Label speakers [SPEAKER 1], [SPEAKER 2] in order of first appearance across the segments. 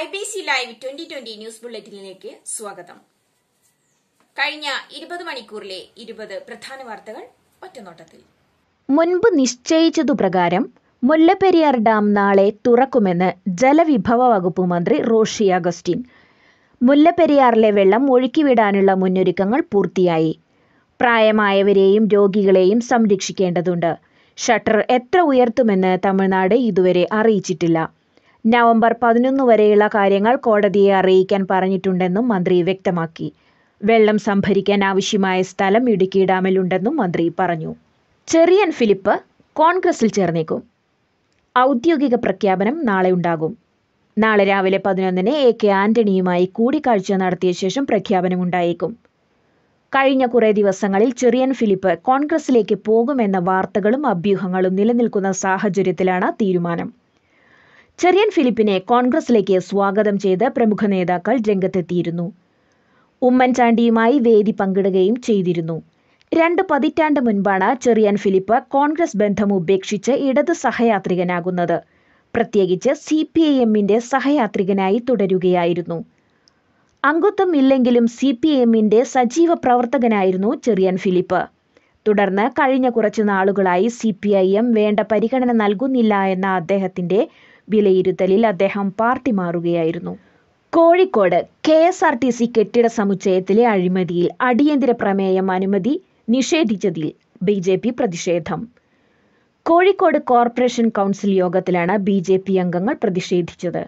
[SPEAKER 1] I B C live twenty twenty news ബുള്ളറ്റിനിലേക്ക് സ്വാഗതം കഴിഞ്ഞ ഇരുപത് മണിക്കൂറിലെ ഇരുപത് പ്രധാന വാർത്തകൾ ഒറ്റനോട്ടത്തിൽ മുൻപ് നിശ്ചയിച്ചതുപ്രകാരം മുല്ലപ്പെരിയാർ ഡാം നാളെ തുറക്കുമെന്ന് ജലവിഭവ വകുപ്പ് മന്ത്രി റോഷി അഗസ്റ്റിൻ മുല്ലപ്പെരിയാറിലെ വെള്ളം ഒഴുക്കിവിടാനുള്ള മുന്നൊരുക്കങ്ങൾ പൂർത്തിയായി പ്രായമായവരെയും രോഗികളെയും സംരക്ഷിക്കേണ്ടതുണ്ട് ഷട്ടർ എത്ര ഉയർത്തുമെന്ന് തമിഴ്നാട് ഇതുവരെ അറിയിച്ചിട്ടില്ല നവംബർ പതിനൊന്ന് വരെയുള്ള കാര്യങ്ങൾ കോടതിയെ അറിയിക്കാൻ പറഞ്ഞിട്ടുണ്ടെന്നും മന്ത്രി വ്യക്തമാക്കി വെള്ളം സംഭരിക്കാൻ ആവശ്യമായ സ്ഥലം ഇടുക്കി ഡാമിലുണ്ടെന്നും മന്ത്രി പറഞ്ഞു ചെറിയൻ ഫിലിപ്പ് കോൺഗ്രസിൽ ചേർന്നേക്കും ഔദ്യോഗിക പ്രഖ്യാപനം നാളെ ഉണ്ടാകും നാളെ രാവിലെ പതിനൊന്നിന് എ കെ ആന്റണിയുമായി കൂടിക്കാഴ്ച നടത്തിയ ശേഷം പ്രഖ്യാപനമുണ്ടായേക്കും കഴിഞ്ഞ കുറേ ദിവസങ്ങളിൽ ചെറിയൻ ഫിലിപ്പ് കോൺഗ്രസിലേക്ക് പോകുമെന്ന വാർത്തകളും അഭ്യൂഹങ്ങളും നിലനിൽക്കുന്ന സാഹചര്യത്തിലാണ് തീരുമാനം ചെറിയൻ ഫിലിപ്പിനെ കോൺഗ്രസിലേക്ക് സ്വാഗതം ചെയ്ത് പ്രമുഖ നേതാക്കൾ രംഗത്തെത്തിയിരുന്നു ഉമ്മൻചാണ്ടിയുമായി വേദി പങ്കിടുകയും ചെയ്തിരുന്നു രണ്ട് പതിറ്റാണ്ട് മുൻപാണ് ചെറിയൻ ഫിലിപ്പ് കോൺഗ്രസ് ബന്ധം ഉപേക്ഷിച്ച് ഇടത് സഹയാത്രികനാകുന്നത് പ്രത്യേകിച്ച് സി പി ഐ എമ്മിൻ്റെ സഹയാത്രികനായി തുടരുകയായിരുന്നു അംഗത്വം ഇല്ലെങ്കിലും സി പി എമ്മിൻ്റെ സജീവ പ്രവർത്തകനായിരുന്നു ചെറിയൻ ഫിലിപ്പ് തുടർന്ന് കഴിഞ്ഞ കുറച്ച് നാളുകളായി സി പി ഐ എം വേണ്ട പരിഗണന നൽകുന്നില്ല എന്ന അദ്ദേഹത്തിൻ്റെ വിലയിരുത്തലിൽ അദ്ദേഹം പാർട്ടി മാറുകയായിരുന്നു Kozhikode K S R T C കെട്ടിട സമുച്ചയത്തിലെ അഴിമതിയിൽ അടിയന്തര പ്രമേയം അനുമതി നിഷേധിച്ചതിൽ ബി ജെ പി പ്രതിഷേധം കോഴിക്കോട് കോർപ്പറേഷൻ കൗൺസിൽ യോഗത്തിലാണ് ബി ജെ പി അംഗങ്ങൾ പ്രതിഷേധിച്ചത്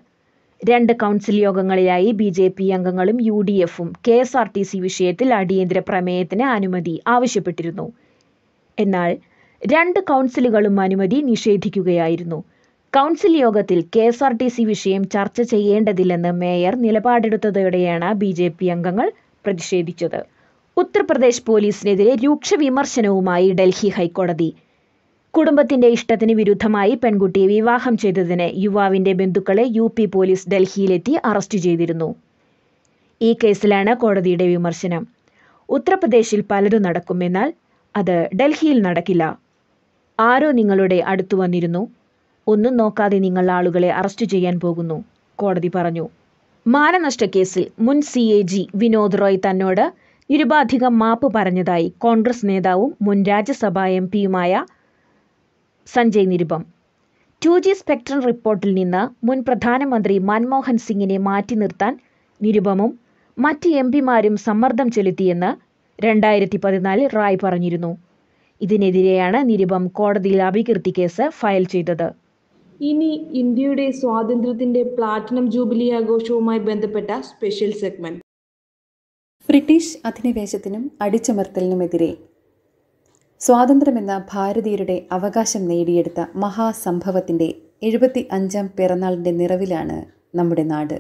[SPEAKER 1] രണ്ട് കൗൺസിൽ യോഗങ്ങളിലായി ബി ജെ പി അംഗങ്ങളും യു ഡി എഫും K S R T C വിഷയത്തിൽ അടിയന്തര പ്രമേയത്തിന് അനുമതി ആവശ്യപ്പെട്ടിരുന്നു എന്നാൽ രണ്ട് കൗൺസിലുകളും അനുമതി നിഷേധിക്കുകയായിരുന്നു കൗൺസിൽ യോഗത്തിൽ K S R T C വിഷയം ചർച്ച ചെയ്യേണ്ടതില്ലെന്ന് മേയർ നിലപാടെടുത്തതോടെയാണ് ബി ജെ പി അംഗങ്ങൾ പ്രതിഷേധിച്ചത് ഉത്തർപ്രദേശ് പോലീസിനെതിരെ രൂക്ഷ വിമർശനവുമായി ഡൽഹി ഹൈക്കോടതി കുടുംബത്തിന്റെ ഇഷ്ടത്തിന് വിരുദ്ധമായി പെൺകുട്ടിയെ വിവാഹം ചെയ്തതിന് യുവാവിന്റെ ബന്ധുക്കളെ യു പി പോലീസ് ഡൽഹിയിലെത്തി അറസ്റ്റ് ചെയ്തിരുന്നു ഈ കേസിലാണ് കോടതിയുടെ വിമർശനം ഉത്തർപ്രദേശിൽ പലതും നടക്കുമെന്നാൽ അത് ഡൽഹിയിൽ നടക്കില്ല ആരോ നിങ്ങളുടെ അടുത്തു വന്നിരുന്നു ഒന്നും നോക്കാതെ നിങ്ങൾ ആളുകളെ അറസ്റ്റ് ചെയ്യാൻ പോകുന്നു കോടതി പറഞ്ഞു മാനനഷ്ടക്കേസിൽ മുൻ C A G Vinod Roy തന്നോട് നിരുപാധികം മാപ്പ് പറഞ്ഞതായി കോൺഗ്രസ് നേതാവും മുൻ രാജ്യസഭാ എം പിയുമായ Sanjay Nirupam two G spectrum റിപ്പോർട്ടിൽ നിന്ന് മുൻ പ്രധാനമന്ത്രി മൻമോഹൻ സിംഗിനെ മാറ്റി നിർത്താൻ നിരുപമും മറ്റ് എം പിമാരും സമ്മർദ്ദം ചെലുത്തിയെന്ന് രണ്ടായിരത്തി പതിനാലിൽ റായ് പറഞ്ഞിരുന്നു ഇതിനെതിരെയാണ് നിരുപം കോടതിയിൽ അഭികീർത്തി കേസ് ഫയൽ ചെയ്തത് ഇനി ഇന്ത്യയുടെ സ്വാതന്ത്ര്യത്തിന്റെ പ്ലാറ്റിനം ജൂബിലി ആഘോഷവുമായി ബന്ധപ്പെട്ട സ്പെഷ്യൽ സെഗ്മെന്റ്
[SPEAKER 2] ബ്രിട്ടീഷ് അധിനിവേശത്തിനും അടിച്ചമർത്തലിനുമെതിരെ സ്വാതന്ത്ര്യമെന്ന ഭാരതീയരുടെ അവകാശം നേടിയെടുത്ത മഹാസംഭവത്തിന്റെ എഴുപത്തി അഞ്ചാം പിറന്നാളിന്റെ നിറവിലാണ് നമ്മുടെ നാട്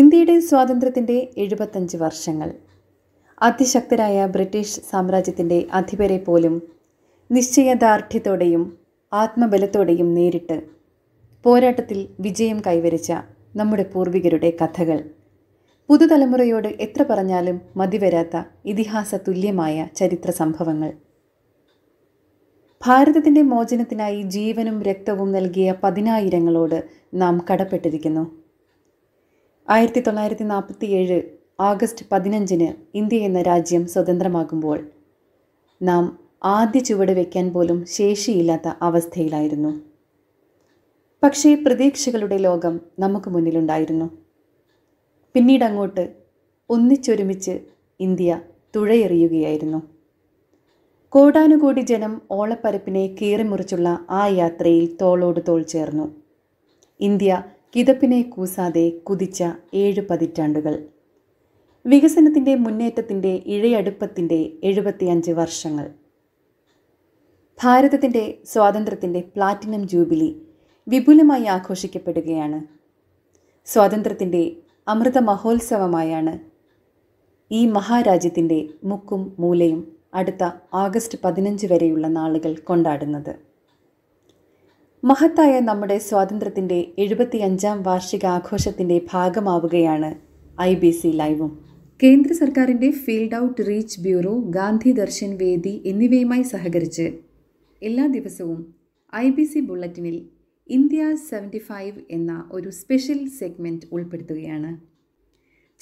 [SPEAKER 2] ഇന്ത്യയുടെ സ്വാതന്ത്ര്യത്തിന്റെ എഴുപത്തഞ്ച് വർഷങ്ങൾ അതിശക്തരായ ബ്രിട്ടീഷ് സാമ്രാജ്യത്തിന്റെ അധിപരെ പോലും നിശ്ചയദാർഢ്യത്തോടെയും ആത്മബലത്തോടെയും നേരിട്ട് പോരാട്ടത്തിൽ വിജയം കൈവരിച്ച നമ്മുടെ പൂർവികരുടെ കഥകൾ പുതുതലമുറയോട് എത്ര പറഞ്ഞാലും മതിവരാത്ത ഇതിഹാസ തുല്യമായ ചരിത്ര സംഭവങ്ങൾ ഭാരതത്തിൻ്റെ മോചനത്തിനായി ജീവനും രക്തവും നൽകിയ പതിനായിരങ്ങളോട് നാം കടപ്പെട്ടിരിക്കുന്നു ആയിരത്തി തൊള്ളായിരത്തി നാൽപ്പത്തി ഏഴ് ആഗസ്റ്റ് പതിനഞ്ചിന് ഇന്ത്യ എന്ന രാജ്യം സ്വതന്ത്രമാകുമ്പോൾ നാം ആദ്യ ചുവട് വയ്ക്കാൻ പോലും ശേഷിയില്ലാത്ത അവസ്ഥയിലായിരുന്നു പക്ഷേ പ്രതീക്ഷകളുടെ ലോകം നമുക്ക് മുന്നിലുണ്ടായിരുന്നു പിന്നീട് അങ്ങോട്ട് ഒന്നിച്ചൊരുമിച്ച് ഇന്ത്യ തുഴയെറിയുകയായിരുന്നു കോടാനുകോടി ജനം ഓളപ്പരപ്പിനെ കീറിമുറിച്ചുള്ള ആ യാത്രയിൽ തോളോട് തോൾ ചേർന്നു ഇന്ത്യ കിതപ്പിനെ കൂസാതെ കുതിച്ച ഏഴ് പതിറ്റാണ്ടുകൾ വികസനത്തിൻ്റെ മുന്നേറ്റത്തിൻ്റെ ഇഴയടുപ്പത്തിൻ്റെ എഴുപത്തിയഞ്ച് വർഷങ്ങൾ ഭാരതത്തിൻ്റെ സ്വാതന്ത്ര്യത്തിൻ്റെ പ്ലാറ്റിനം ജൂബിലി വിപുലമായി ആഘോഷിക്കപ്പെടുകയാണ് സ്വാതന്ത്ര്യത്തിൻ്റെ അമൃത മഹോത്സവമായാണ് ഈ മഹാരാജ്യത്തിൻ്റെ മുക്കും മൂലയും അടുത്ത ആഗസ്റ്റ് പതിനഞ്ച് വരെയുള്ള നാളുകൾ കൊണ്ടാടുന്നത് മഹത്തായ നമ്മുടെ സ്വാതന്ത്ര്യത്തിൻ്റെ എഴുപത്തിയഞ്ചാം വാർഷികാഘോഷത്തിൻ്റെ ഭാഗമാവുകയാണ് ഐ ബി സി ലൈവും കേന്ദ്ര സർക്കാരിൻ്റെ field outreach bureau Gandhi Darshan വേദി എന്നിവയുമായി സഹകരിച്ച് എല്ലാ ദിവസവും ഐ ബി സി ബുള്ളറ്റിനിൽ ഇന്ത്യ സെവൻറ്റി ഫൈവ് എന്ന ഒരു സ്പെഷ്യൽ സെഗ്മെൻറ്റ് ഉൾപ്പെടുത്തുകയാണ്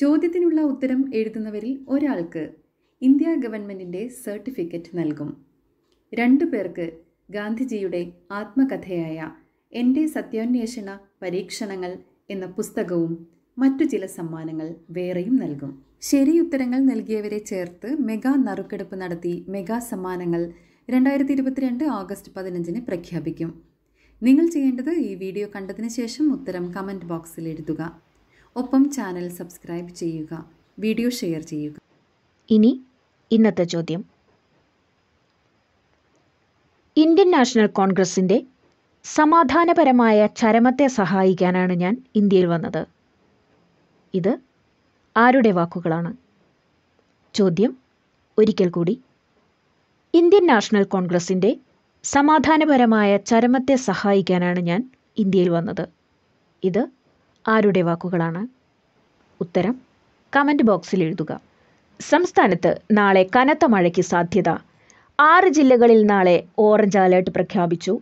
[SPEAKER 2] ചോദ്യത്തിനുള്ള ഉത്തരം എഴുതുന്നവരിൽ ഒരാൾക്ക് ഇന്ത്യ ഗവൺമെൻറ്റിൻ്റെ സർട്ടിഫിക്കറ്റ് നൽകും രണ്ടു പേർക്ക് ഗാന്ധിജിയുടെ ആത്മകഥയായ എൻ്റെ സത്യാന്വേഷണ പരീക്ഷണങ്ങൾ എന്ന പുസ്തകവും മറ്റു ചില സമ്മാനങ്ങൾ വേറെയും നൽകും ശരി ഉത്തരങ്ങൾ നൽകിയവരെ ചേർത്ത് മെഗാ നറുക്കെടുപ്പ് നടത്തി മെഗാ സമ്മാനങ്ങൾ രണ്ടായിരത്തി ഇരുപത്തിരണ്ട് ഓഗസ്റ്റ് പതിനഞ്ചിന് പ്രഖ്യാപിക്കും നിങ്ങൾ ചെയ്യേണ്ടത് ഈ വീഡിയോ കണ്ടതിന് ശേഷം ഉത്തരം കമൻറ്റ് ബോക്സിൽ എഴുതുക ഒപ്പം ചാനൽ സബ്സ്ക്രൈബ് ചെയ്യുക വീഡിയോ ഷെയർ ചെയ്യുക ഇനി ഇന്നത്തെ ചോദ്യം ഇന്ത്യൻ നാഷണൽ കോൺഗ്രസിൻ്റെ
[SPEAKER 1] സമാധാനപരമായ ചരമത്തെ സഹായിക്കാനാണ് ഞാൻ ഇന്ത്യയിൽ വന്നത് ഇത് ആരുടെ വാക്കുകളാണ് ചോദ്യം ഒരിക്കൽ കൂടി ഇന്ത്യൻ നാഷണൽ കോൺഗ്രസിൻ്റെ സമാധാനപരമായ ചരമത്തെ സഹായിക്കാനാണ് ഞാൻ ഇന്ത്യയിൽ വന്നത് ഇത് ആരുടെ വാക്കുകളാണ് ഉത്തരം കമൻറ്റ് ബോക്സിൽ എഴുതുക സംസ്ഥാനത്ത് നാളെ കനത്ത മഴയ്ക്ക് സാധ്യത ആറ് ജില്ലകളിൽ നാളെ ഓറഞ്ച് അലേർട്ട് പ്രഖ്യാപിച്ചു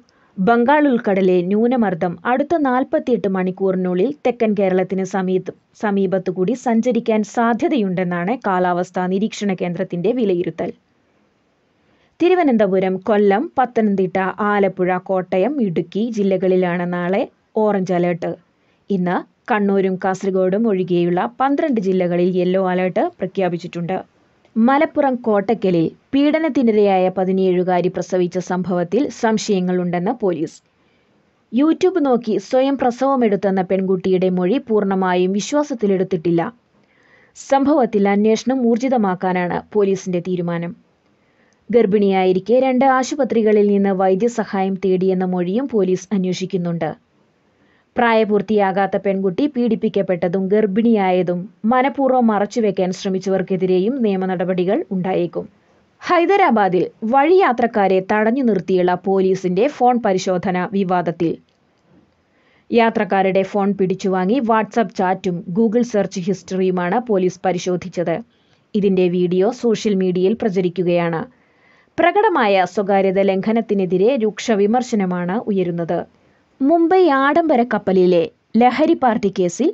[SPEAKER 1] ബംഗാൾ ഉൾക്കടലെ ന്യൂനമർദ്ദം അടുത്ത നാൽപ്പത്തിയെട്ട് മണിക്കൂറിനുള്ളിൽ തെക്കൻ കേരളത്തിന് സമീപ സമീപത്തുകൂടി സഞ്ചരിക്കാൻ സാധ്യതയുണ്ടെന്നാണ് കാലാവസ്ഥാ നിരീക്ഷണ കേന്ദ്രത്തിൻ്റെ വിലയിരുത്തൽ തിരുവനന്തപുരം കൊല്ലം പത്തനംതിട്ട ആലപ്പുഴ കോട്ടയം ഇടുക്കി ജില്ലകളിലാണ് നാളെ ഓറഞ്ച് അലേർട്ട് ഇന്ന് കണ്ണൂരും കാസർഗോഡും ഒഴികെയുള്ള പന്ത്രണ്ട് ജില്ലകളിൽ യെല്ലോ അലേർട്ട് പ്രഖ്യാപിച്ചിട്ടുണ്ട് മലപ്പുറം കോട്ടക്കലിൽ പീഡനത്തിനിരയായ പതിനേഴുകാരി പ്രസവിച്ച സംഭവത്തിൽ സംശയങ്ങളുണ്ടെന്ന് പോലീസ് യൂട്യൂബ് നോക്കി സ്വയം പ്രസവമെടുത്തെന്ന പെൺകുട്ടിയുടെ മൊഴി പൂർണ്ണമായും വിശ്വാസത്തിലെടുത്തിട്ടില്ല സംഭവത്തിൽ അന്വേഷണം ഊർജിതമാക്കാനാണ് പോലീസിന്റെ തീരുമാനം ഗർഭിണിയായിരിക്കെ രണ്ട് ആശുപത്രികളിൽ നിന്ന് വൈദ്യസഹായം തേടിയെന്ന മൊഴിയും പോലീസ് അന്വേഷിക്കുന്നുണ്ട് പ്രായപൂർത്തിയാകാത്ത പെൺകുട്ടി പീഡിപ്പിക്കപ്പെട്ടതും ഗർഭിണിയായതും മനഃപൂർവ്വം മറച്ചുവെക്കാൻ ശ്രമിച്ചവർക്കെതിരെയും നിയമ നടപടികൾ ഉണ്ടായേക്കും ഹൈദരാബാദിൽ വഴിയാത്രക്കാരെ തടഞ്ഞു നിർത്തിയുള്ള പോലീസിന്റെ ഫോൺ പരിശോധന വിവാദത്തിൽ യാത്രക്കാരുടെ ഫോൺ പിടിച്ചുവാങ്ങി വാട്സപ്പ് ചാറ്റും ഗൂഗിൾ സെർച്ച് ഹിസ്റ്ററിയുമാണ് പോലീസ് പരിശോധിച്ചത് ഇതിന്റെ വീഡിയോ സോഷ്യൽ മീഡിയയിൽ പ്രചരിക്കുകയാണ് പ്രകടമായ സ്വകാര്യത ലംഘനത്തിനെതിരെ രൂക്ഷ വിമർശനമാണ് ഉയരുന്നത് മുംബൈ ആഡംബര കപ്പലിലെ ലഹരി പാർട്ടി കേസിൽ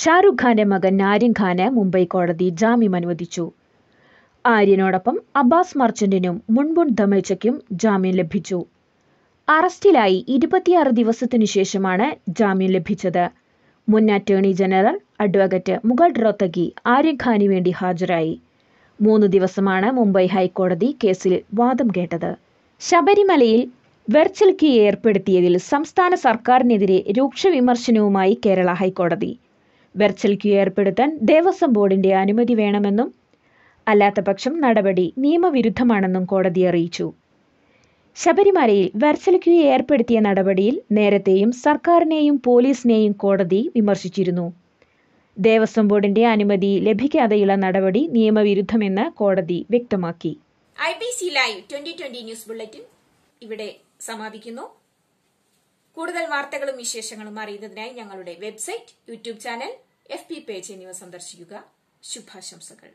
[SPEAKER 1] ഷാരുഖ് ഖാന്റെ മകൻ നാരിൻ ഖാന് മുംബൈ കോടതി ജാമ്യം അനുവദിച്ചു ആര്യനോടൊപ്പം അബ്ബാസ് മർച്ചന്റിനും മുൻപുൺ ധമേച്ചയ്ക്കും ജാമ്യം ലഭിച്ചു അറസ്റ്റിലായി ഇരുപത്തിയാറ് ദിവസത്തിനു ശേഷമാണ് ജാമ്യം ലഭിച്ചത് മുൻ attorney general advocate Mukul Rohatgi Aryan ഖാനു വേണ്ടി ഹാജരായി മൂന്ന് ദിവസമാണ് മുംബൈ ഹൈക്കോടതി കേസിൽ വാദം കേട്ടത് ശബരിമലയിൽ വെർച്വൽ കീ ഏർപ്പെടുത്തിയതിൽ സംസ്ഥാന സർക്കാരിനെതിരെ രൂക്ഷ വിമർശനവുമായി കേരള ഹൈക്കോടതി വെർച്വൽ ക്യൂ ഏർപ്പെടുത്താൻ ദേവസ്വം ബോർഡിന്റെ അനുമതി വേണമെന്നും അല്ലാത്തപക്ഷം നടപടി നിയമവിരുദ്ധമാണെന്നും കോടതി അറിയിച്ചു ശബരിമലയിൽ വെർച്വൽ ക്യൂ ഏർപ്പെടുത്തിയ നടപടിയിൽ നേരത്തെയും സർക്കാരിനെയും പോലീസിനെയും കോടതി വിമർശിച്ചിരുന്നു ദേവസ്വം ബോർഡിന്റെ അനുമതി ലഭിക്കാതെയുള്ള നടപടി നിയമവിരുദ്ധമെന്ന് കോടതി വ്യക്തമാക്കി I B C live twenty twenty news bulletin ഇവിടെ സമാപിക്കുന്നു കൂടുതൽ വാർത്തകളും വിശേഷങ്ങളും അറിയുന്നതിനായി ഞങ്ങളുടെ website YouTube channel F page എന്നിവ സന്ദർശിക്കുക ശുഭാശംസകൾ